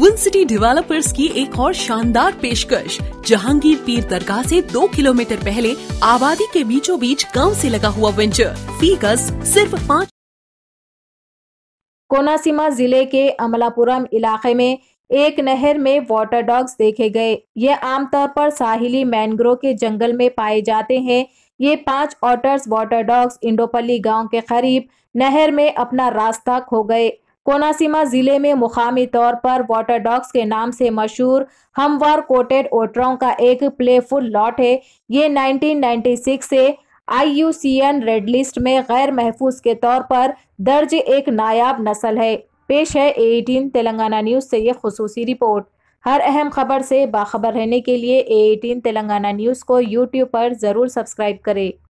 win city developers की एक और शानदार पेशकश जहांगीर पीर दरगाह से दो किलोमीटर पहले आबादी के बीचों बीच गाँव ऐसी लगा हुआ वेंचर फीकस सिर्फ पाँच कोनासीमा जिले के अमलापुरम इलाके में एक नहर में वाटर डॉग्स देखे गए ये आमतौर पर साहिली मैनग्रोव के जंगल में पाए जाते हैं ये पांच ऑटर्स वाटर डॉग्स इंडोपल्ली गांव के करीब नहर में अपना रास्ता खो गए कोनासीमा जिले में मुकामी तौर पर वाटर डॉग्स के नाम से मशहूर हमवार कोटेड ओटरों का एक प्लेफुल लॉट है ये 1996 से आईयूसीएन रेड लिस्ट में गैर महफूज के तौर पर दर्ज एक नायाब नस्ल है पेश है एटीन तेलंगाना न्यूज़ से ये खसूसी रिपोर्ट हर अहम खबर से बाखबर रहने के लिए एटीन तेलंगाना न्यूज़ को यूट्यूब पर ज़रूर सब्सक्राइब करें